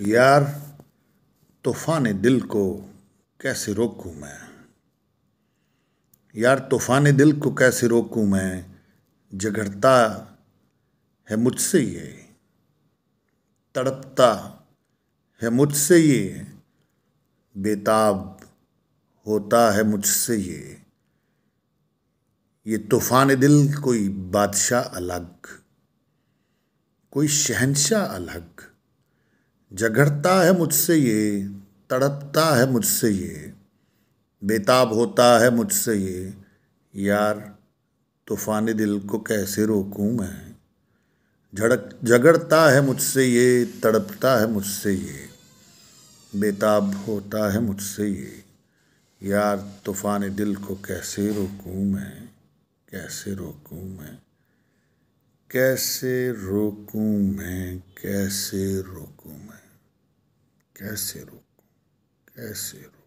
यार तूफ़ान दिल को कैसे रोकूं मैं यार तूफ़ान दिल को कैसे रोकूं मैं जगड़ता है मुझसे ये तड़पता है मुझसे ये बेताब होता है मुझसे ये ये तूफ़ान दिल कोई बादशाह अलग कोई शहनशाह अलग झगड़ता है मुझसे ये तड़पता है मुझसे ये बेताब होता है मुझसे ये यार तूफान दिल को कैसे रोकूं मैं झड़क झगड़ता है मुझसे ये तड़पता है मुझसे ये बेताब होता है मुझसे ये यार तूफान दिल को कैसे रोकूं मैं कैसे रोकूं मैं कैसे रोकूं मैं कैसे रोकूं quer ser oco, quer ser oco.